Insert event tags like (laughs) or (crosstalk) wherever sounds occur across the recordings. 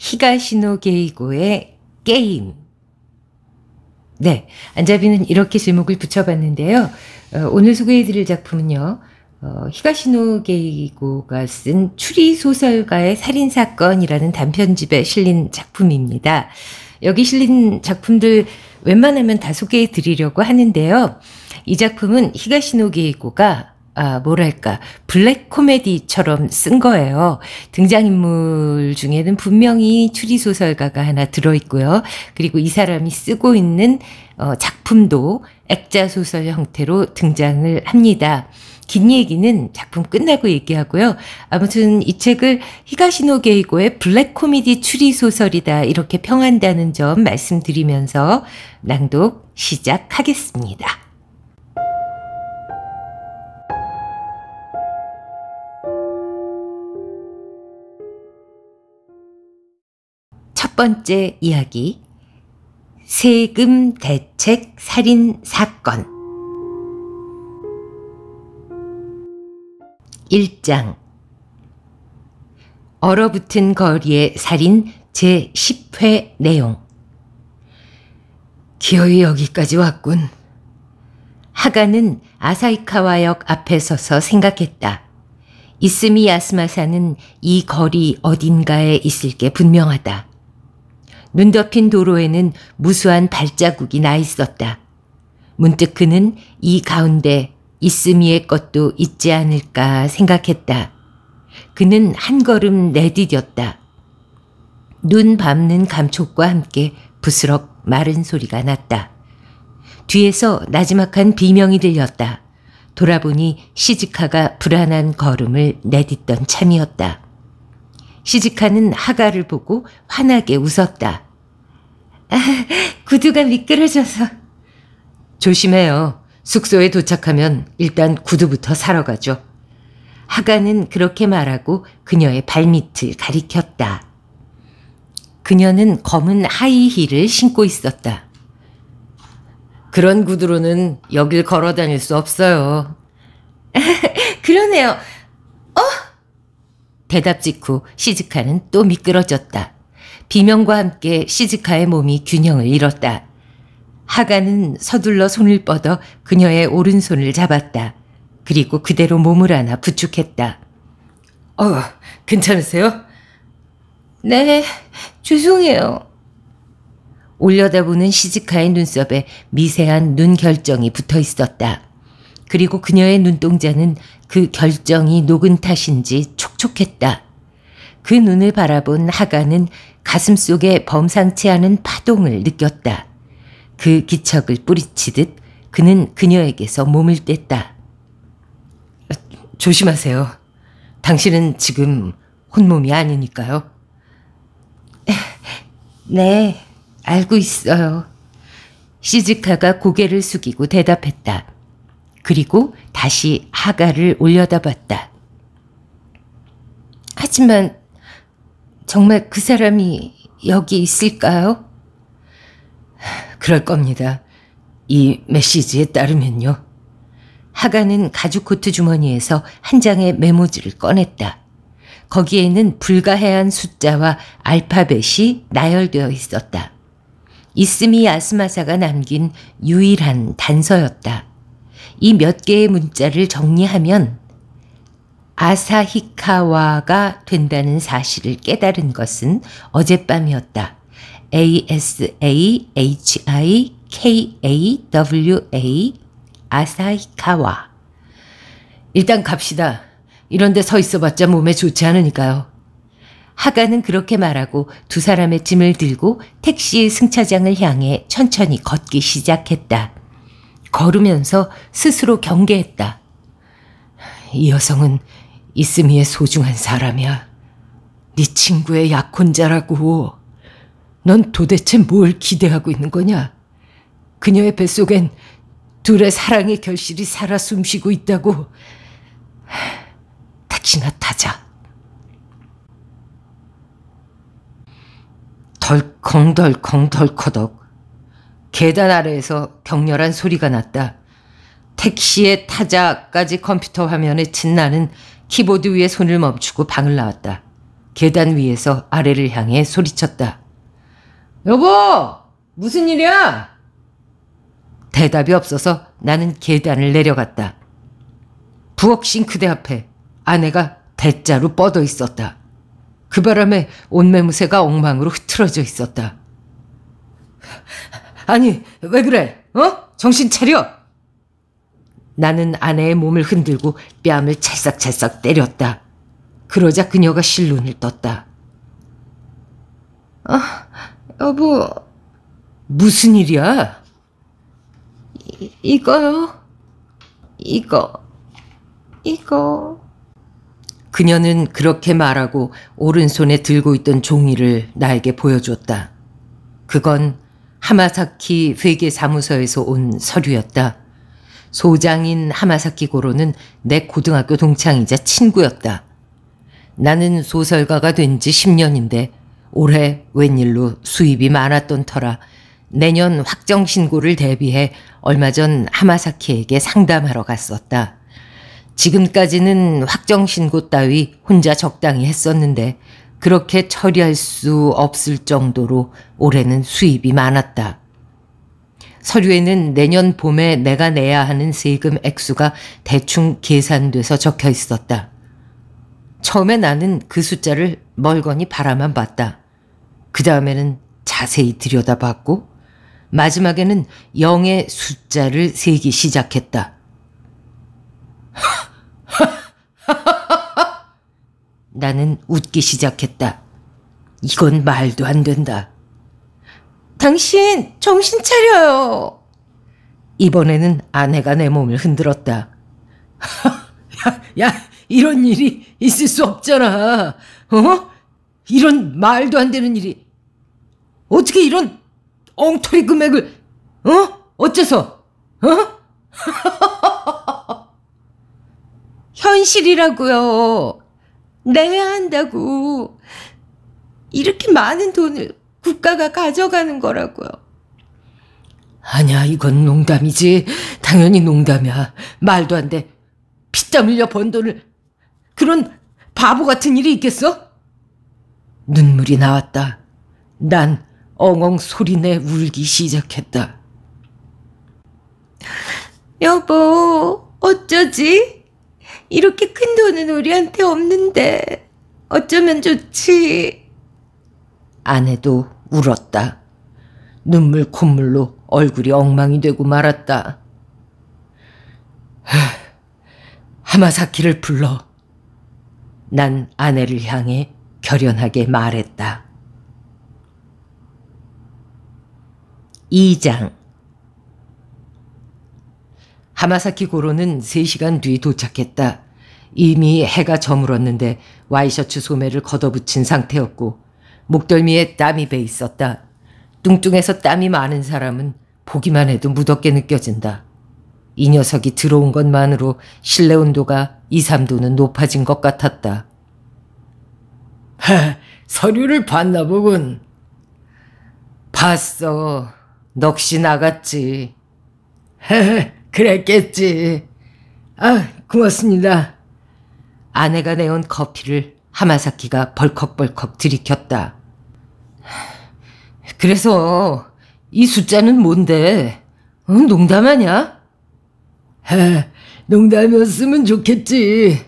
히가시노 게이고의 게임. 네, 안자비는 이렇게 제목을 붙여봤는데요. 어, 오늘 소개해드릴 작품은요. 어, 히가시노 게이고가 쓴 추리소설가의 살인사건이라는 단편집에 실린 작품입니다. 여기 실린 작품들 웬만하면 다 소개해드리려고 하는데요. 이 작품은 히가시노 게이고가 아, 뭐랄까, 블랙 코미디처럼 쓴 거예요. 등장인물 중에는 분명히 추리소설가가 하나 들어있고요. 그리고 이 사람이 쓰고 있는 어, 작품도 액자소설 형태로 등장을 합니다. 긴 얘기는 작품 끝나고 얘기하고요. 아무튼 이 책을 히가시노 게이고의 블랙 코미디 추리 소설이다 이렇게 평한다는 점 말씀드리면서 낭독 시작하겠습니다. 첫 번째 이야기 세금 대책 살인 사건 1장 얼어붙은 거리의 살인 제10회 내용 기어이 여기까지 왔군. 하가는 아사이카와역 앞에 서서 생각했다. 이스미 야스마사는 이 거리 어딘가에 있을 게 분명하다. 눈 덮인 도로에는 무수한 발자국이 나 있었다. 문득 그는 이 가운데 이스미의 것도 있지 않을까 생각했다. 그는 한 걸음 내디뎠다. 눈 밟는 감촉과 함께 부스럭 마른 소리가 났다. 뒤에서 나지막한 비명이 들렸다. 돌아보니 시즈카가 불안한 걸음을 내딛던 참이었다. 시즈카는 하가를 보고 환하게 웃었다. 아, (laughs) 구두가 미끄러져서. 조심해요. 숙소에 도착하면 일단 구두부터 사러 가죠. 하가는 그렇게 말하고 그녀의 발밑을 가리켰다. 그녀는 검은 하이힐을 신고 있었다. 그런 구두로는 여길 걸어 다닐 수 없어요. (laughs) 그러네요. 어? 대답 직후 시즈카는 또 미끄러졌다. 비명과 함께 시즈카의 몸이 균형을 잃었다. 하가는 서둘러 손을 뻗어 그녀의 오른손을 잡았다. 그리고 그대로 몸을 하나 부축했다. 어, 괜찮으세요? 네, 죄송해요. 올려다보는 시즈카의 눈썹에 미세한 눈 결정이 붙어 있었다. 그리고 그녀의 눈동자는 그 결정이 녹은 탓인지 촉촉했다. 그 눈을 바라본 하가는 가슴 속에 범상치 않은 파동을 느꼈다. 그 기척을 뿌리치듯 그는 그녀에게서 몸을 뗐다. 조심하세요. 당신은 지금 혼몸이 아니니까요. (laughs) 네, 알고 있어요. 시즈카가 고개를 숙이고 대답했다. 그리고 다시 하가를 올려다봤다. 하지만 정말 그 사람이 여기 있을까요? 그럴 겁니다. 이 메시지에 따르면요. 하가는 가죽 코트 주머니에서 한 장의 메모지를 꺼냈다. 거기에는 불가해한 숫자와 알파벳이 나열되어 있었다. 이스미 아스마사가 남긴 유일한 단서였다. 이몇 개의 문자를 정리하면 아사히카와가 된다는 사실을 깨달은 것은 어젯밤이었다. ASAHIKAWA 아사히카와 일단 갑시다. 이런데 서 있어봤자 몸에 좋지 않으니까요. 하가는 그렇게 말하고 두 사람의 짐을 들고 택시의 승차장을 향해 천천히 걷기 시작했다. 걸으면서 스스로 경계했다. 이 여성은 이스미의 소중한 사람이야. 네 친구의 약혼자라고. 넌 도대체 뭘 기대하고 있는 거냐? 그녀의 뱃속엔 둘의 사랑의 결실이 살아 숨쉬고 있다고. 택시나 타자. 덜컹덜컹덜커덕 계단 아래에서 격렬한 소리가 났다. 택시의 타자까지 컴퓨터 화면에 진 나는 키보드 위에 손을 멈추고 방을 나왔다. 계단 위에서 아래를 향해 소리쳤다. 여보! 무슨 일이야? 대답이 없어서 나는 계단을 내려갔다. 부엌 싱크대 앞에 아내가 대자로 뻗어 있었다. 그 바람에 온매무새가 엉망으로 흐트러져 있었다. 아니, 왜 그래? 어? 정신 차려! 나는 아내의 몸을 흔들고 뺨을 찰싹찰싹 때렸다. 그러자 그녀가 실눈을 떴다. 아, 여보. 무슨 일이야? 이, 이거요. 이거. 이거. 그녀는 그렇게 말하고 오른손에 들고 있던 종이를 나에게 보여줬다. 그건 하마사키 회계사무소에서 온 서류였다. 소장인 하마사키 고로는 내 고등학교 동창이자 친구였다. 나는 소설가가 된 지 10년인데 올해 웬일로 수입이 많았던 터라 내년 확정 신고를 대비해 얼마 전 하마사키에게 상담하러 갔었다. 지금까지는 확정 신고 따위 혼자 적당히 했었는데 그렇게 처리할 수 없을 정도로 올해는 수입이 많았다. 서류에는 내년 봄에 내가 내야 하는 세금 액수가 대충 계산돼서 적혀 있었다. 처음에 나는 그 숫자를 멀거니 바라만 봤다. 그 다음에는 자세히 들여다봤고 마지막에는 0의 숫자를 세기 시작했다. (laughs) (laughs) 나는 웃기 시작했다. 이건 말도 안 된다. 당신 정신 차려요. 이번에는 아내가 내 몸을 흔들었다. (laughs) 야, 야, 이런 일이 있을 수 없잖아. 어? 이런 말도 안 되는 일이. 어떻게 이런 엉터리 금액을, 어? 어째서, 어? (laughs) 현실이라고요. 내야 한다고. 이렇게 많은 돈을 국가가 가져가는 거라고요. 아니야, 이건 농담이지. 당연히 농담이야. 말도 안 돼. 피땀 흘려 번 돈을. 그런 바보 같은 일이 있겠어? 눈물이 나왔다. 난 엉엉 소리내 울기 시작했다. 여보, 어쩌지? 이렇게 큰 돈은 우리한테 없는데 어쩌면 좋지. 아내도 울었다. 눈물 콧물로 얼굴이 엉망이 되고 말았다. 하, 마사키를 불러. 난 아내를 향해 결연하게 말했다. 2장 하마사키 고로는 3시간 뒤 도착했다. 이미 해가 저물었는데 와이셔츠 소매를 걷어붙인 상태였고 목덜미에 땀이 배 있었다. 뚱뚱해서 땀이 많은 사람은 보기만 해도 무덥게 느껴진다. 이 녀석이 들어온 것만으로 실내 온도가 2, 3도는 높아진 것 같았다. (laughs) 하, 서류를 봤나 보군. 봤어. 넋이 나갔지. 헤헤, 그랬겠지. 아, 고맙습니다. 아내가 내온 커피를 하마사키가 벌컥벌컥 들이켰다. 그래서 이 숫자는 뭔데? 어, 농담 하냐 에, 아, 농담이었으면 좋겠지.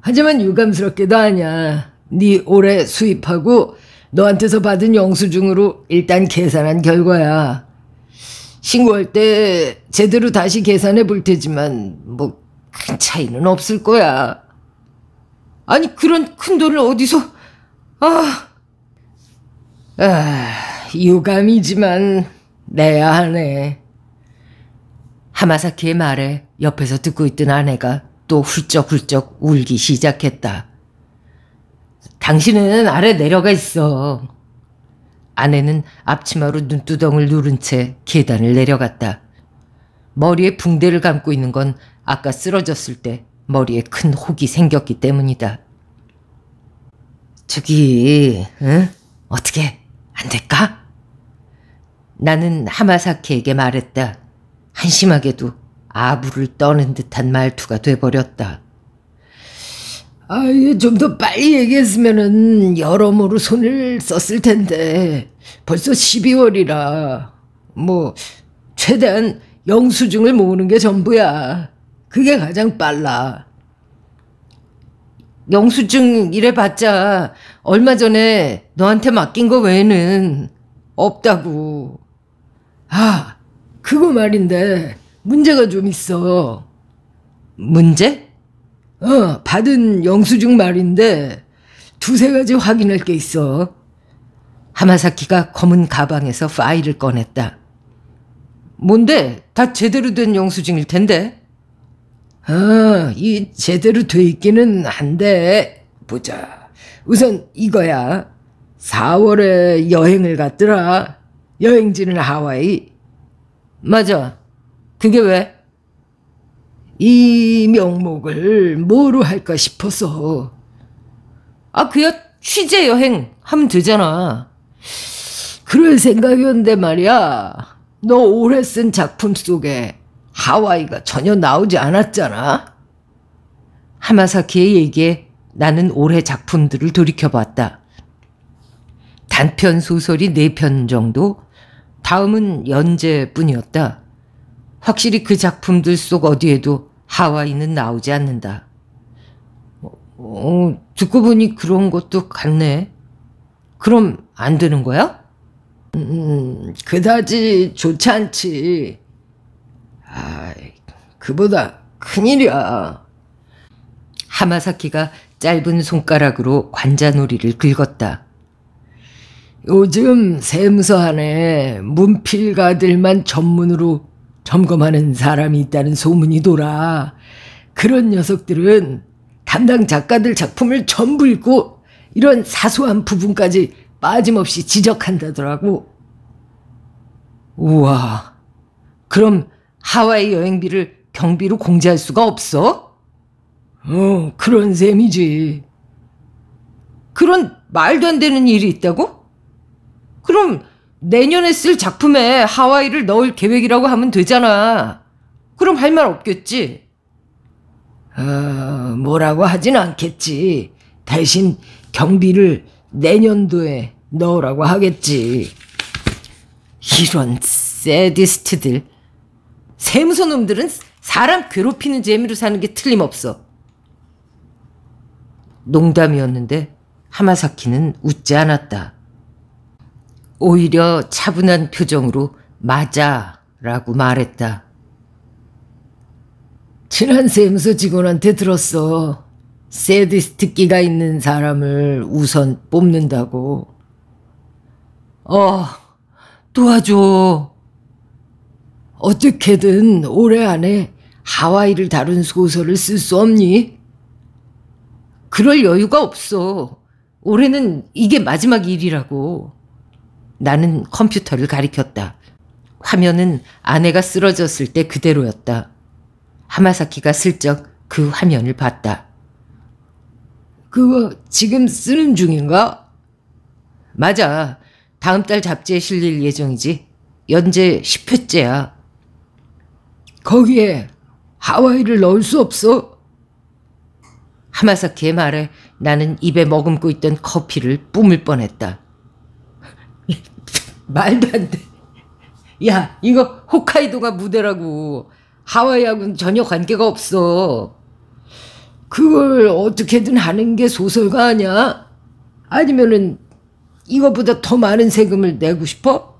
하지만 유감스럽게도 아냐. 네 올해 수입하고 너한테서 받은 영수증으로 일단 계산한 결과야. 신고할 때 제대로 다시 계산해 볼 테지만 뭐 큰 차이는 없을 거야. 아니 그런 큰 돈을 어디서 아, 아 유감이지만 내야 하네. 하마사키의 말에 옆에서 듣고 있던 아내가 또 훌쩍훌쩍 울기 시작했다. 당신은 아래 내려가 있어. 아내는 앞치마로 눈두덩을 누른 채 계단을 내려갔다. 머리에 붕대를 감고 있는 건 아까 쓰러졌을 때 머리에 큰 혹이 생겼기 때문이다. 저기, 응? 어떻게, 안 될까? 나는 하마사케에게 말했다. 한심하게도 아부를 떠는 듯한 말투가 돼버렸다. 아유, 좀더 빨리 얘기했으면 여러모로 손을 썼을 텐데 벌써 12월이라 뭐 최대한 영수증을 모으는 게 전부야. 그게 가장 빨라. 영수증 이래봤자 얼마 전에 너한테 맡긴 거 외에는 없다고. 아, 그거 말인데 문제가 좀 있어. 문제? 어, 받은 영수증 말인데 두세 가지 확인할 게 있어. 하마사키가 검은 가방에서 파일을 꺼냈다. 뭔데? 다 제대로 된 영수증일 텐데. 어, 이 제대로 돼 있기는 한데 보자. 우선 이거야. 4월에 여행을 갔더라. 여행지는 하와이. 맞아. 그게 왜? 이 명목을 뭐로 할까 싶어서. 아, 그야 취재 여행 하면 되잖아. 그럴 생각이었는데 말이야. 너 올해 쓴 작품 속에 하와이가 전혀 나오지 않았잖아. 하마사키의 얘기에 나는 올해 작품들을 돌이켜봤다. 단편 소설이 네 편 정도, 다음은 연재뿐이었다. 확실히 그 작품들 속 어디에도 하와이는 나오지 않는다. 어, 어, 듣고 보니 그런 것도 같네. 그럼 안 되는 거야? 음, 그다지 좋지 않지. 아, 그보다 큰일이야. 하마사키가 짧은 손가락으로 관자놀이를 긁었다. 요즘 세무서 안에 문필가들만 전문으로 점검하는 사람이 있다는 소문이 돌아 그런 녀석들은 담당 작가들 작품을 전부 읽고 이런 사소한 부분까지 빠짐없이 지적한다더라고. 우와, 그럼 하와이 여행비를 경비로 공제할 수가 없어? 어, 그런 셈이지. 그런 말도 안 되는 일이 있다고? 그럼 내년에 쓸 작품에 하와이를 넣을 계획이라고 하면 되잖아. 그럼 할 말 없겠지? 어, 뭐라고 하진 않겠지. 대신 경비를 내년도에 넣으라고 하겠지. 이런 세디스트들. 세무서 놈들은 사람 괴롭히는 재미로 사는 게 틀림없어. 농담이었는데 하마사키는 웃지 않았다. 오히려 차분한 표정으로 맞아 라고 말했다. 친한 세무서 직원한테 들었어. 세디스트 기가 있는 사람을 우선 뽑는다고. 어, 도와줘. 어떻게든 올해 안에 하와이를 다룬 소설을 쓸 수 없니? 그럴 여유가 없어. 올해는 이게 마지막 일이라고. 나는 컴퓨터를 가리켰다. 화면은 아내가 쓰러졌을 때 그대로였다. 하마사키가 슬쩍 그 화면을 봤다. 그거 지금 쓰는 중인가? 맞아. 다음 달 잡지에 실릴 예정이지. 연재 10회째야. 거기에 하와이를 넣을 수 없어? 하마사키의 말에 나는 입에 머금고 있던 커피를 뿜을 뻔했다. 말도 안 돼. 야, 이거 홋카이도가 무대라고. 하와이하고는 전혀 관계가 없어. 그걸 어떻게든 하는 게 소설가 아니야? 아니면은 이것보다 더 많은 세금을 내고 싶어?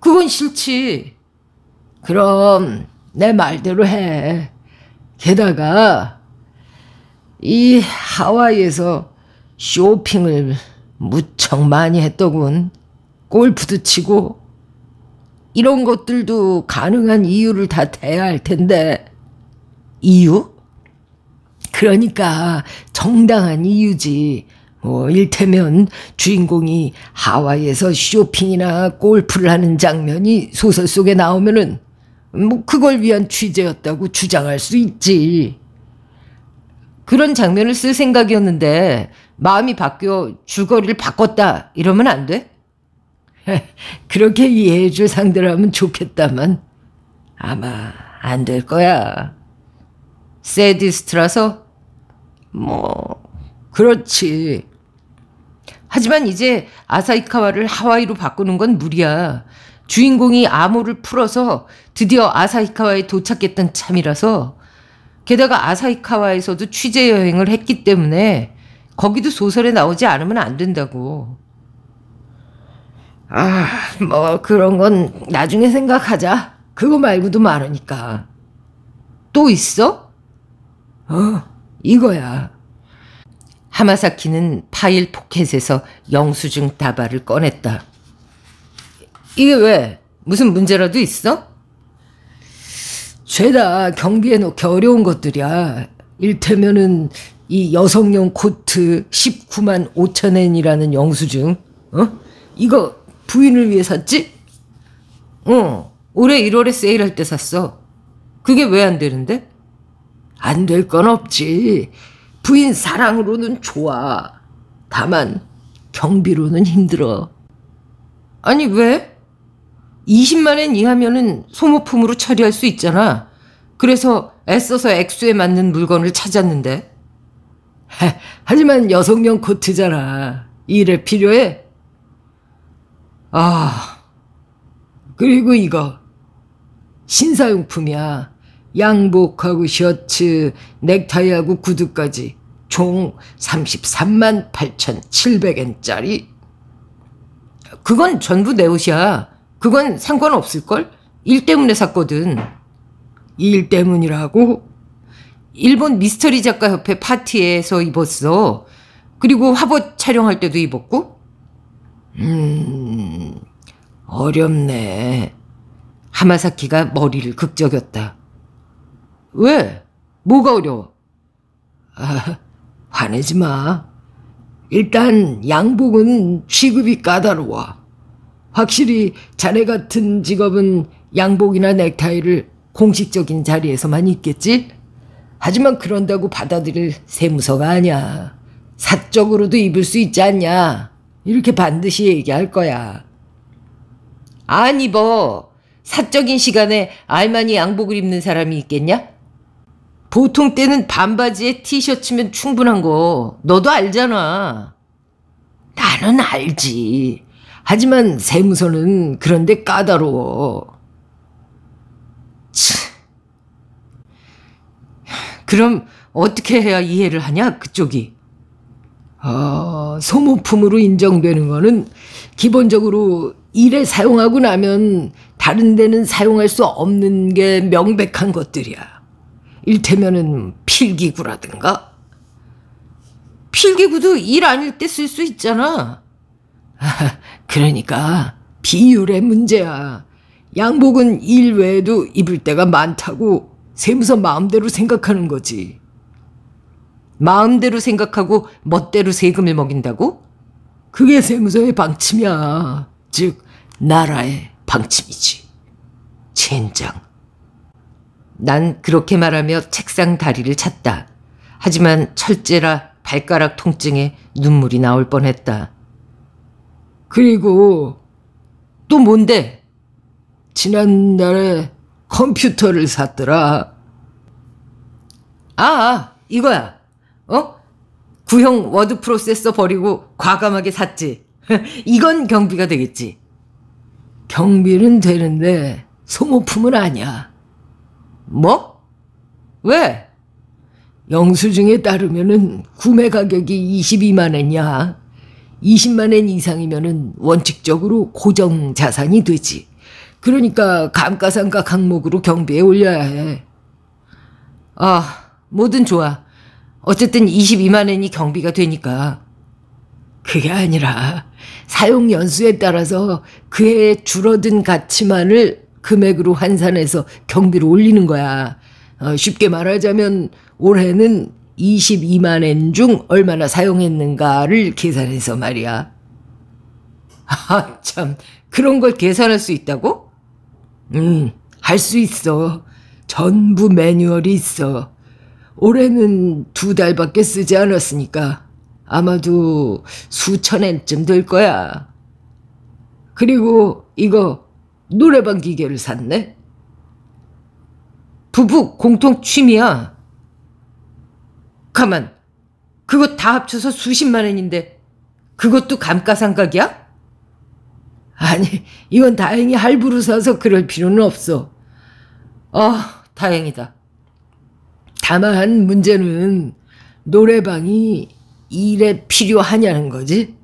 그건 싫지. 그럼 내 말대로 해. 게다가 이 하와이에서 쇼핑을 무척 많이 했더군. 골프도 치고 이런 것들도 가능한 이유를 다 대야 할 텐데 이유? 그러니까 정당한 이유지. 뭐 일테면 주인공이 하와이에서 쇼핑이나 골프를 하는 장면이 소설 속에 나오면은 뭐 그걸 위한 취재였다고 주장할 수 있지. 그런 장면을 쓸 생각이었는데 마음이 바뀌어 줄거리를 바꿨다 이러면 안 돼? (laughs) 그렇게 이해해줄 상대라면 좋겠다만 아마 안 될 거야. 세디스트라서? 뭐 그렇지. 하지만 이제 아사히카와를 하와이로 바꾸는 건 무리야. 주인공이 암호를 풀어서 드디어 아사히카와에 도착했던 참이라서 게다가 아사히카와에서도 취재 여행을 했기 때문에 거기도 소설에 나오지 않으면 안 된다고. 아, 뭐 그런 건 나중에 생각하자. 그거 말고도 많으니까. 또 있어? 어, 이거야. 하마사키는 파일 포켓에서 영수증 다발을 꺼냈다. 이게 왜? 무슨 문제라도 있어? 죄다 경비해 놓기 어려운 것들이야. 일테면은 이 여성용 코트 19만 5천엔이라는 영수증. 어? 이거 부인을 위해 샀지? 어, 올해 1월에 세일할 때 샀어. 그게 왜 안 되는데? 안 될 건 없지. 부인 사랑으로는 좋아. 다만, 경비로는 힘들어. 아니, 왜? 20만엔 이하면은 소모품으로 처리할 수 있잖아. 그래서 애써서 액수에 맞는 물건을 찾았는데. (laughs) 하지만 여성용 코트잖아. 이에 필요해? 아, 그리고 이거. 신사용품이야. 양복하고 셔츠, 넥타이하고 구두까지 총 33만 8,700엔짜리. 그건 전부 내 옷이야. 그건 상관없을걸? 일 때문에 샀거든. 일 때문이라고? 일본 미스터리 작가협회 파티에서 입었어. 그리고 화보 촬영할 때도 입었고 음, 어렵네. 하마사키가 머리를 극적였다. 왜? 뭐가 어려워? 아, 화내지 마. 일단 양복은 취급이 까다로워. 확실히 자네 같은 직업은 양복이나 넥타이를 공식적인 자리에서만 있겠지 하지만 그런다고 받아들일 세무서가 아니야. 사적으로도 입을 수 있지 않냐? 이렇게 반드시 얘기할 거야. 안 입어. 뭐, 사적인 시간에 알만히 양복을 입는 사람이 있겠냐? 보통 때는 반바지에 티셔츠면 충분한 거 너도 알잖아. 나는 알지. 하지만 세무서는 그런데 까다로워. 치. 그럼 어떻게 해야 이해를 하냐 그쪽이. 어, 소모품으로 인정되는 거는 기본적으로 일에 사용하고 나면 다른 데는 사용할 수 없는 게 명백한 것들이야. 일테면은 필기구라든가. 필기구도 일 아닐 때 쓸 수 있잖아. (laughs) 그러니까 비율의 문제야. 양복은 일 외에도 입을 때가 많다고 세무서 마음대로 생각하는 거지. 마음대로 생각하고 멋대로 세금을 먹인다고? 그게 세무서의 방침이야. 즉, 나라의 방침이지. 젠장. 난 그렇게 말하며 책상 다리를 찼다. 하지만 철제라 발가락 통증에 눈물이 나올 뻔했다. 그리고 또 뭔데? 지난날에 컴퓨터를 샀더라. 아, 이거야. 어? 구형 워드 프로세서 버리고 과감하게 샀지. (laughs) 이건 경비가 되겠지. 경비는 되는데 소모품은 아니야. 뭐? 왜? 영수증에 따르면은 구매 가격이 22만 엔이야. 20만 엔 이상이면은 원칙적으로 고정 자산이 되지. 그러니까 감가상각 항목으로 경비에 올려야 해. 아, 뭐든 좋아. 어쨌든 22만 엔이 경비가 되니까. 그게 아니라 사용 연수에 따라서 그해 줄어든 가치만을 금액으로 환산해서 경비를 올리는 거야. 어, 쉽게 말하자면 올해는 22만 엔 중 얼마나 사용했는가를 계산해서 말이야. 아, 참. 그런 걸 계산할 수 있다고? 음, 할 수 있어. 전부 매뉴얼이 있어. 올해는 두 달밖에 쓰지 않았으니까 아마도 수천 엔쯤 될 거야. 그리고 이거 노래방 기계를 샀네? 부부 공통 취미야. 가만, 그거 다 합쳐서 수십만 원인데 그것도 감가상각이야? 아니, 이건 다행히 할부로 사서 그럴 필요는 없어. 아, 다행이다. 다만 문제는 노래방이 일에 필요하냐는 거지.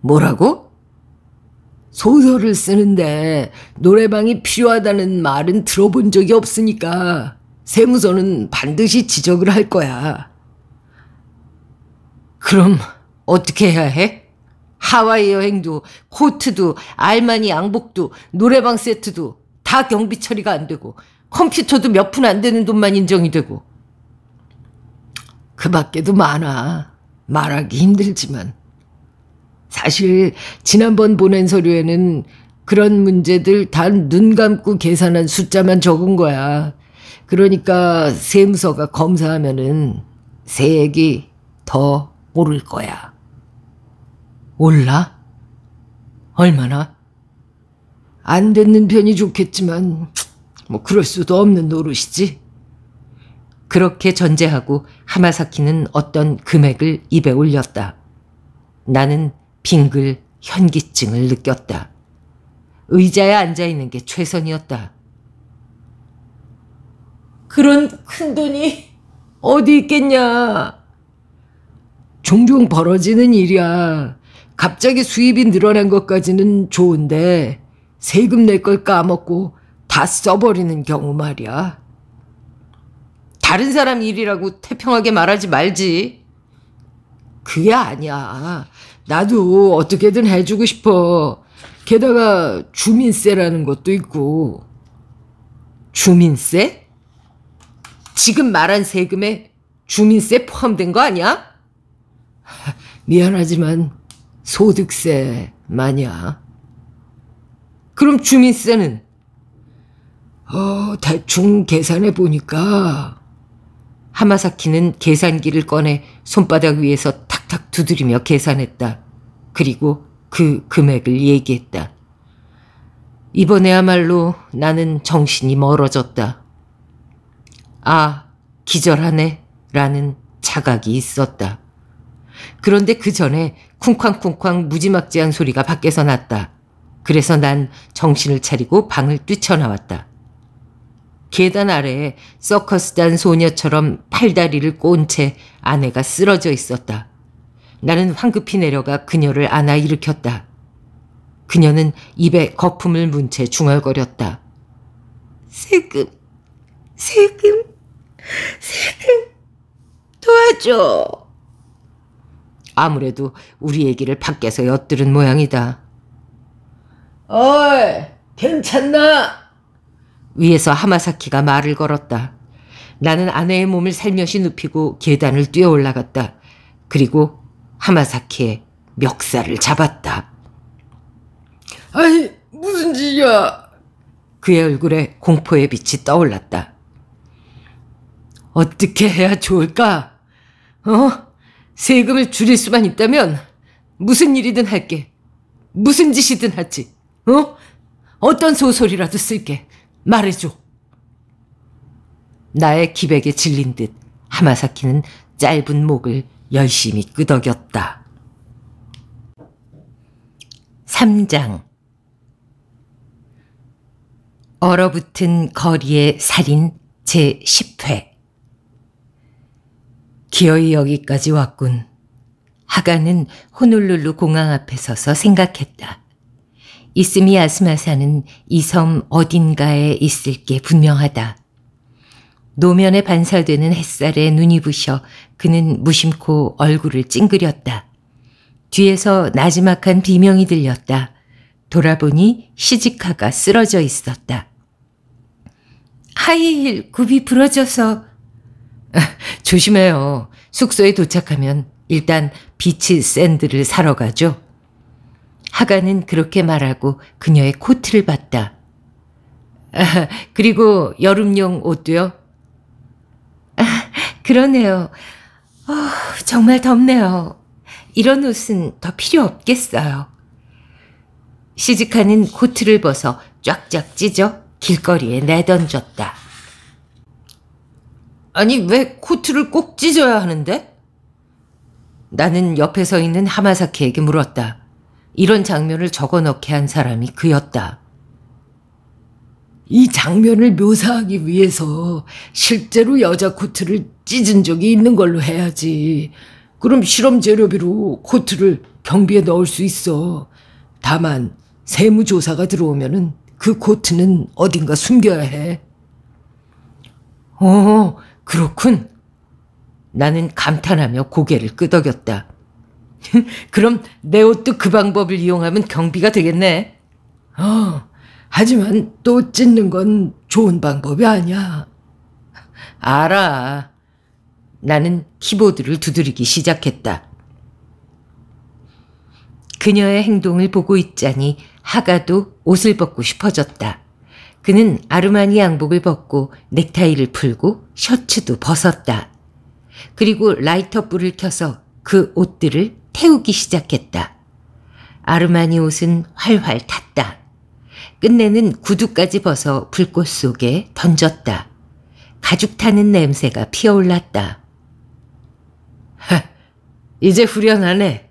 뭐라고? 소설을 쓰는데 노래방이 필요하다는 말은 들어본 적이 없으니까 세무서는 반드시 지적을 할 거야. 그럼 어떻게 해야 해? 하와이 여행도 코트도 알마니 양복도 노래방 세트도 다 경비 처리가 안 되고 컴퓨터도 몇 푼 안 되는 돈만 인정이 되고. 그 밖에도 많아. 말하기 힘들지만. 사실, 지난번 보낸 서류에는 그런 문제들 다 눈 감고 계산한 숫자만 적은 거야. 그러니까 세무서가 검사하면은 세액이 더 오를 거야. 올라? 얼마나? 안 듣는 편이 좋겠지만 뭐 그럴 수도 없는 노릇이지. 그렇게 전제하고 하마사키는 어떤 금액을 입에 올렸다. 나는 빙글 현기증을 느꼈다. 의자에 앉아있는 게 최선이었다. 그런 큰 돈이 어디 있겠냐. 종종 벌어지는 일이야. 갑자기 수입이 늘어난 것까지는 좋은데 세금 낼 걸 까먹고 다 써버리는 경우 말이야. 다른 사람 일이라고 태평하게 말하지 말지. 그게 아니야. 나도 어떻게든 해주고 싶어. 게다가 주민세라는 것도 있고. 주민세? 지금 말한 세금에 주민세 포함된 거 아니야? 미안하지만 소득세 마냐. 그럼 주민세는 어, 대충 계산해 보니까 하마사키는 계산기를 꺼내 손바닥 위에서 탁탁 두드리며 계산했다. 그리고 그 금액을 얘기했다. 이번에야말로 나는 정신이 멀어졌다. 아, 기절하네. 라는 자각이 있었다. 그런데 그 전에 쿵쾅쿵쾅 무지막지한 소리가 밖에서 났다. 그래서 난 정신을 차리고 방을 뛰쳐나왔다. 계단 아래에 서커스단 소녀처럼 팔다리를 꼰 채 아내가 쓰러져 있었다. 나는 황급히 내려가 그녀를 안아 일으켰다. 그녀는 입에 거품을 문 채 중얼거렸다. 세금, 세금, 세금, 도와줘. 아무래도 우리 얘기를 밖에서 엿들은 모양이다. 어이, 괜찮나? 위에서 하마사키가 말을 걸었다. 나는 아내의 몸을 살며시 눕히고 계단을 뛰어 올라갔다. 그리고 하마사키의 멱살을 잡았다. 아이, 무슨 짓이야? 그의 얼굴에 공포의 빛이 떠올랐다. 어떻게 해야 좋을까? 어? 세금을 줄일 수만 있다면 무슨 일이든 할게. 무슨 짓이든 하지. 어? 어떤 소설이라도 쓸게. 말해줘. 나의 기백에 질린 듯 하마사키는 짧은 목을 열심히 끄덕였다. 3장 얼어붙은 거리의 살인 제10회 기어이 여기까지 왔군. 하가는 호놀룰루 공항 앞에 서서 생각했다. 이스미 아스마사는 이 섬 어딘가에 있을 게 분명하다. 노면에 반사되는 햇살에 눈이 부셔 그는 무심코 얼굴을 찡그렸다. 뒤에서 나지막한 비명이 들렸다. 돌아보니 시지카가 쓰러져 있었다. 하이힐 굽이 부러져서 (laughs) 조심해요. 숙소에 도착하면 일단 비치 샌들을 사러 가죠. 하가는 그렇게 말하고 그녀의 코트를 봤다. 아, (laughs) 그리고 여름용 옷도요? 아, 그러네요. 어, 정말 덥네요. 이런 옷은 더 필요 없겠어요. 시즈카는 코트를 벗어 쫙쫙 찢어 길거리에 내던졌다. 아니 왜 코트를 꼭 찢어야 하는데? 나는 옆에 서 있는 하마사케에게 물었다. 이런 장면을 적어 넣게 한 사람이 그였다. 이 장면을 묘사하기 위해서 실제로 여자 코트를 찢은 적이 있는 걸로 해야지. 그럼 실험 재료비로 코트를 경비에 넣을 수 있어. 다만 세무조사가 들어오면그 코트는 어딘가 숨겨야 해. 어, 그렇군. 나는 감탄하며 고개를 끄덕였다. (laughs) 그럼 내 옷도 그 방법을 이용하면 경비가 되겠네. 어, 하지만 또 찢는 건 좋은 방법이 아니야. 알아. 나는 키보드를 두드리기 시작했다. 그녀의 행동을 보고 있자니 하가도 옷을 벗고 싶어졌다. 그는 아르마니 양복을 벗고 넥타이를 풀고 셔츠도 벗었다. 그리고 라이터 불을 켜서 그 옷들을 태우기 시작했다. 아르마니 옷은 활활 탔다. 끝내는 구두까지 벗어 불꽃 속에 던졌다. 가죽 타는 냄새가 피어올랐다. 하, (laughs) 이제 후련하네.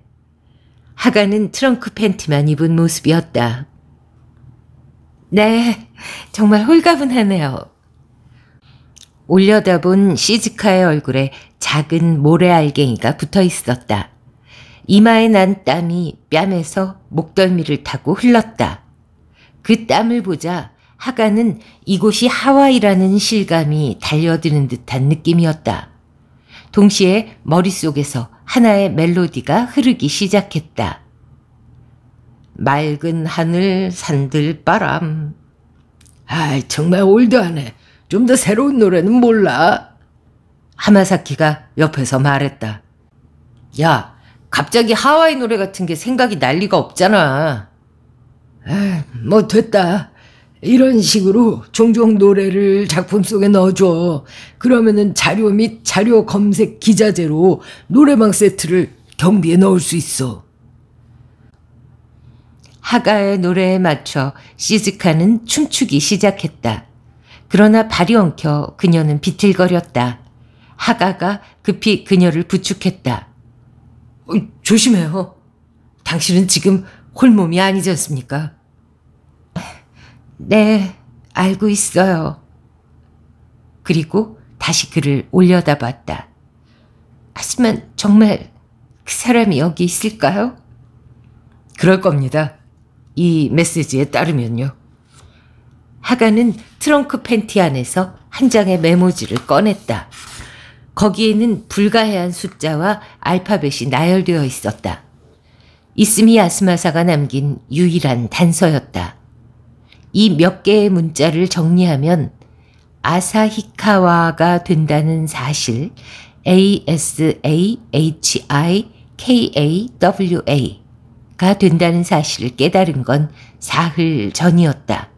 하가는 트렁크 팬티만 입은 모습이었다. 네, 정말 홀가분하네요. 올려다본 시즈카의 얼굴에 작은 모래 알갱이가 붙어 있었다. 이마에 난 땀이 뺨에서 목덜미를 타고 흘렀다. 그 땀을 보자 하가는 이곳이 하와이라는 실감이 달려드는 듯한 느낌이었다. 동시에 머릿속에서 하나의 멜로디가 흐르기 시작했다. 맑은 하늘 산들바람 아이 정말 올드하네. 좀 더 새로운 노래는 몰라. 하마사키가 옆에서 말했다. 야 갑자기 하와이 노래 같은 게 생각이 날 리가 없잖아. 에이, 뭐 됐다. 이런 식으로 종종 노래를 작품 속에 넣어줘. 그러면은 자료 및 자료 검색 기자재로 노래방 세트를 경비에 넣을 수 있어. 하가의 노래에 맞춰 시즈카는 춤추기 시작했다. 그러나 발이 엉켜 그녀는 비틀거렸다. 하가가 급히 그녀를 부축했다. 조심해요. 당신은 지금 홀몸이 아니지 않습니까? 네, 알고 있어요. 그리고 다시 그를 올려다 봤다. 하지만 정말 그 사람이 여기 있을까요? 그럴 겁니다. 이 메시지에 따르면요. 하가는 트렁크 팬티 안에서 한 장의 메모지를 꺼냈다. 거기에는 불가해한 숫자와 알파벳이 나열되어 있었다. 이스미 아스마사가 남긴 유일한 단서였다. 이 몇 개의 문자를 정리하면 아사히카와가 된다는 사실 ASAHIKAWA가 된다는 사실을 깨달은 건 사흘 전이었다.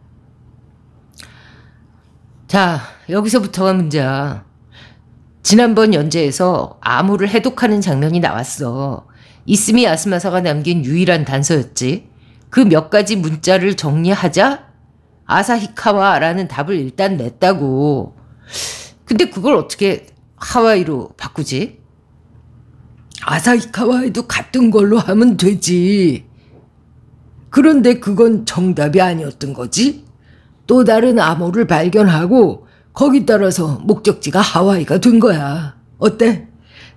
자, 여기서부터가 문제야. 지난번 연재에서 암호를 해독하는 장면이 나왔어. 이스미 아스마사가 남긴 유일한 단서였지. 그 몇 가지 문자를 정리하자 아사히카와라는 답을 일단 냈다고. 근데 그걸 어떻게 하와이로 바꾸지? 아사히카와에도 같은 걸로 하면 되지. 그런데 그건 정답이 아니었던 거지? 또 다른 암호를 발견하고 거기 따라서 목적지가 하와이가 된 거야. 어때?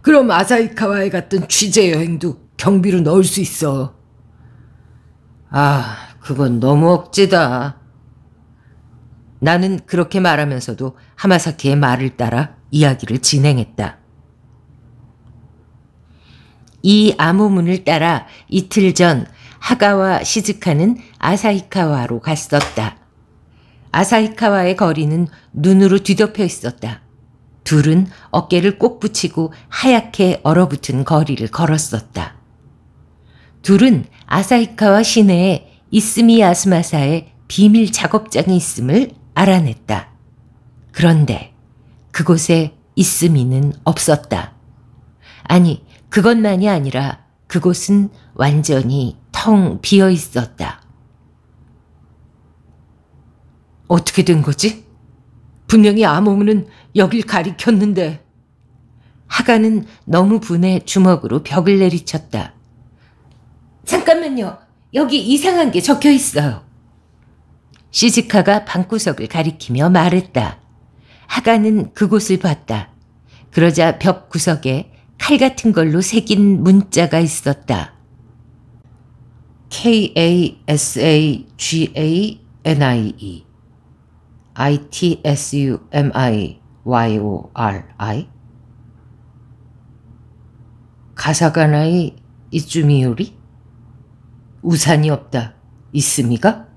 그럼 아사히카와에 갔던 취재 여행도 경비로 넣을 수 있어. 아, 그건 너무 억지다. 나는 그렇게 말하면서도 하마사키의 말을 따라 이야기를 진행했다. 이 암호문을 따라 이틀 전 하가와 시즈카는 아사히카와로 갔었다. 아사히카와의 거리는 눈으로 뒤덮여 있었다. 둘은 어깨를 꼭 붙이고 하얗게 얼어붙은 거리를 걸었었다. 둘은 아사히카와 시내에 이스미 아스마사의 비밀 작업장이 있음을 알아냈다. 그런데 그곳에 이스미는 없었다. 아니, 그것만이 아니라 그곳은 완전히 텅 비어 있었다. 어떻게 된 거지? 분명히 암홍은 여길 가리켰는데. 하가는 너무 분해 주먹으로 벽을 내리쳤다. 잠깐만요. 여기 이상한 게 적혀 있어요. 시즈카가 방구석을 가리키며 말했다. 하가는 그곳을 봤다. 그러자 벽 구석에 칼 같은 걸로 새긴 문자가 있었다. K-A-S-A-G-A-N-I-E ITSUMIYORI 가사가 나의 이쯤이요리 우산이 없다 있습니까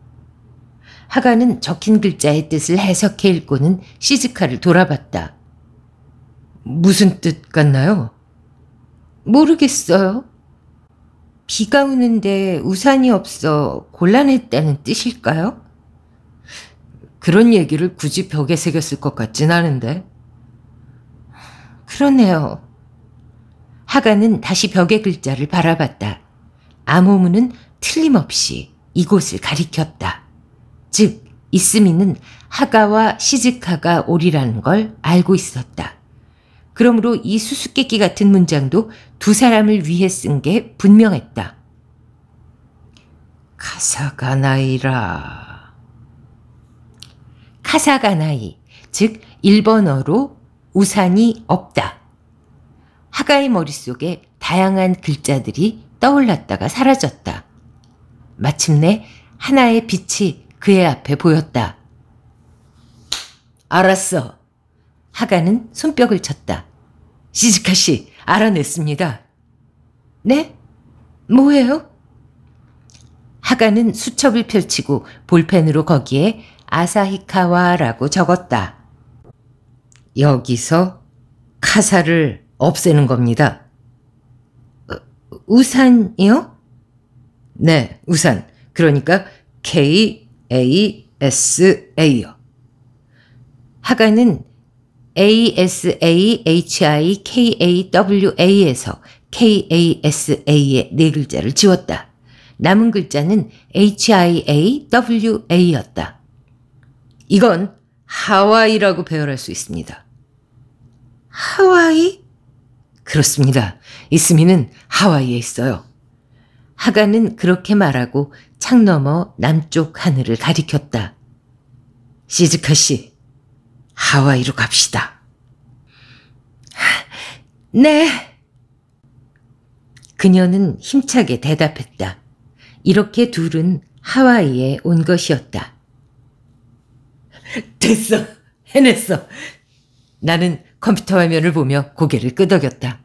하가는 적힌 글자의 뜻을 해석해 읽고는 시즈카를 돌아봤다. 무슨 뜻 같나요? 모르겠어요. 비가 오는데 우산이 없어 곤란했다는 뜻일까요? 그런 얘기를 굳이 벽에 새겼을 것 같진 않은데. 그러네요. 하가는 다시 벽의 글자를 바라봤다. 암호문은 틀림없이 이곳을 가리켰다. 즉, 이스미는 하가와 시즈카가 오리라는 걸 알고 있었다. 그러므로 이 수수께끼 같은 문장도 두 사람을 위해 쓴 게 분명했다. 가사가 나이라. 하사가나이즉 일본어로 우산이 없다. 하가의 머릿속에 다양한 글자들이 떠올랐다가 사라졌다. 마침내 하나의 빛이 그의 앞에 보였다. 알았어. 하가는 손뼉을 쳤다. 시즈카 씨, 알아냈습니다. 네? 뭐예요? 하가는 수첩을 펼치고 볼펜으로 거기에 아사히카와라고 적었다. 여기서 카사를 없애는 겁니다. 어, 우산이요? 네, 우산. 그러니까 KASA요. 하가는 ASAHIKAWA에서 KASA의 네 글자를 지웠다. 남은 글자는 HIAWA였다. 이건 하와이라고 배열할 수 있습니다. 하와이? 그렇습니다. 이스미는 하와이에 있어요. 하가는 그렇게 말하고 창 너머 남쪽 하늘을 가리켰다. 시즈카 씨, 하와이로 갑시다. (laughs) 네. 그녀는 힘차게 대답했다. 이렇게 둘은 하와이에 온 것이었다. 됐어. 해냈어. 나는 컴퓨터 화면을 보며 고개를 끄덕였다.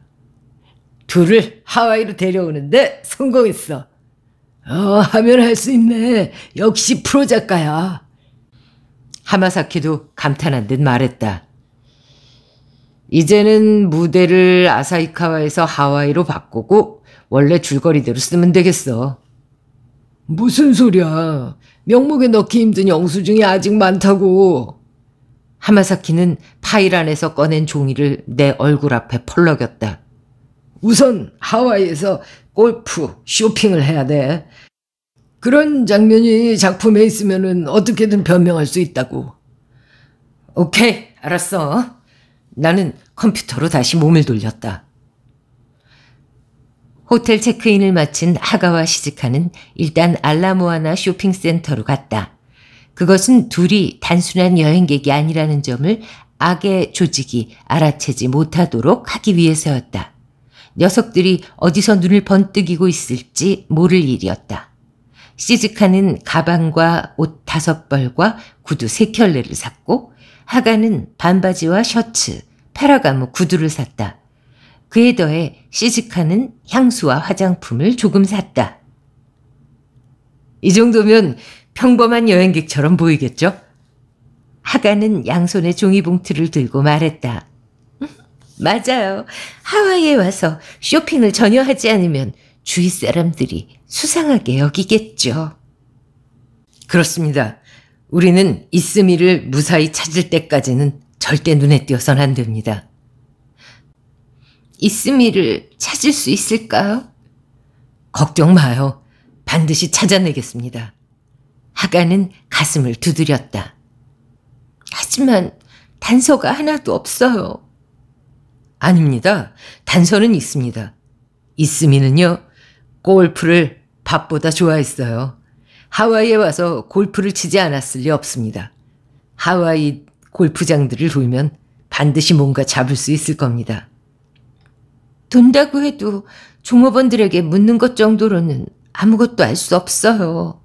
둘을 하와이로 데려오는데 성공했어. 어, 하면 할 수 있네. 역시 프로 작가야. 하마사키도 감탄한 듯 말했다. 이제는 무대를 아사이카와에서 하와이로 바꾸고 원래 줄거리대로 쓰면 되겠어. 무슨 소리야. 명목에 넣기 힘든 영수증이 아직 많다고. 하마사키는 파일 안에서 꺼낸 종이를 내 얼굴 앞에 펄럭였다. 우선 하와이에서 골프, 쇼핑을 해야 돼. 그런 장면이 작품에 있으면 어떻게든 변명할 수 있다고. 오케이, 알았어. 나는 컴퓨터로 다시 몸을 돌렸다. 호텔 체크인을 마친 하가와 시즈카는 일단 알라모아나 쇼핑센터로 갔다. 그것은 둘이 단순한 여행객이 아니라는 점을 악의 조직이 알아채지 못하도록 하기 위해서였다. 녀석들이 어디서 눈을 번뜩이고 있을지 모를 일이었다. 시즈카는 가방과 옷 다섯 벌과 구두 세 켤레를 샀고 하가는 반바지와 셔츠, 페라가무 구두를 샀다. 그에 더해 시식하는 향수와 화장품을 조금 샀다. 이 정도면 평범한 여행객처럼 보이겠죠? 하가는 양손에 종이봉투를 들고 말했다. 음, 맞아요. 하와이에 와서 쇼핑을 전혀 하지 않으면 주위 사람들이 수상하게 여기겠죠. 그렇습니다. 우리는 이스미를 무사히 찾을 때까지는 절대 눈에 띄어선 안 됩니다. 있음이를 찾을 수 있을까요? 걱정 마요. 반드시 찾아내겠습니다. 하가는 가슴을 두드렸다. 하지만 단서가 하나도 없어요. 아닙니다. 단서는 있습니다. 있음이는요, 골프를 밥보다 좋아했어요. 하와이에 와서 골프를 치지 않았을 리 없습니다. 하와이 골프장들을 돌면 반드시 뭔가 잡을 수 있을 겁니다. 돈다고 해도 종업원들에게 묻는 것 정도로는 아무것도 알 수 없어요.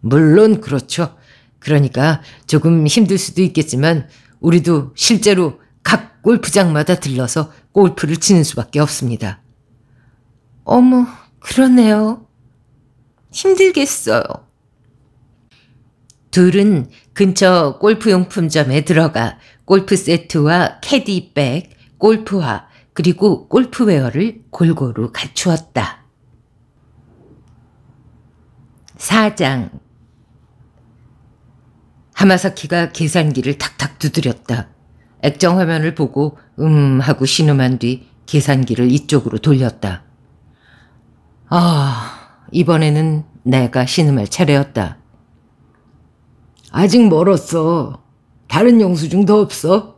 물론 그렇죠. 그러니까 조금 힘들 수도 있겠지만 우리도 실제로 각 골프장마다 들러서 골프를 치는 수밖에 없습니다. 어머, 그러네요. 힘들겠어요. 둘은 근처 골프용품점에 들어가 골프 세트와 캐디백, 골프화, 그리고 골프웨어를 골고루 갖추었다. 4장 하마사키가 계산기를 탁탁 두드렸다. 액정화면을 보고 음 하고 신음한 뒤 계산기를 이쪽으로 돌렸다. 아, 이번에는 내가 신음할 차례였다. 아직 멀었어. 다른 영수증 도 없어?